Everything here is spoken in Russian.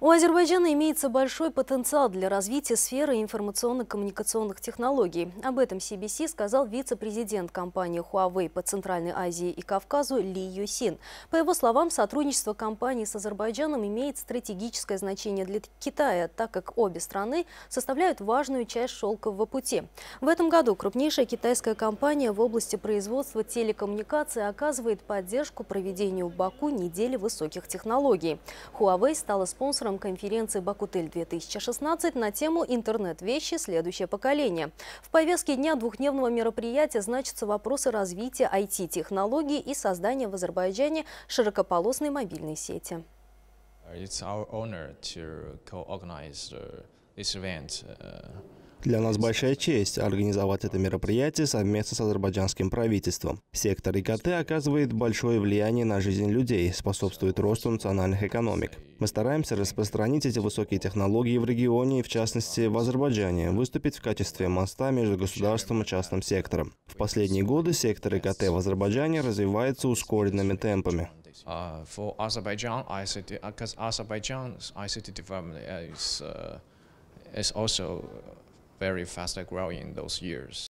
У Азербайджана имеется большой потенциал для развития сферы информационно-коммуникационных технологий. Об этом CBC сказал вице-президент компании Huawei по Центральной Азии и Кавказу Ли Юсин. По его словам, сотрудничество компании с Азербайджаном имеет стратегическое значение для Китая, так как обе страны составляют важную часть шелкового пути. В этом году крупнейшая китайская компания в области производства телекоммуникаций оказывает поддержку проведению в Баку недели высоких технологий. Huawei стала спонсором спонсором конференции «Бакутель-2016» на тему «Интернет-вещи. Следующее поколение». В повестке дня двухдневного мероприятия значатся вопросы развития IT-технологий и создания в Азербайджане широкополосной мобильной сети. It's our honor to co-organize uh, this event. Uh, для нас большая честь организовать это мероприятие совместно с азербайджанским правительством. Сектор ИКТ оказывает большое влияние на жизнь людей, способствует росту национальных экономик. Мы стараемся распространить эти высокие технологии в регионе и, в частности, в Азербайджане, выступить в качестве моста между государством и частным сектором. В последние годы сектор ИКТ в Азербайджане развивается ускоренными темпами. А, uh, very fast growing in those years.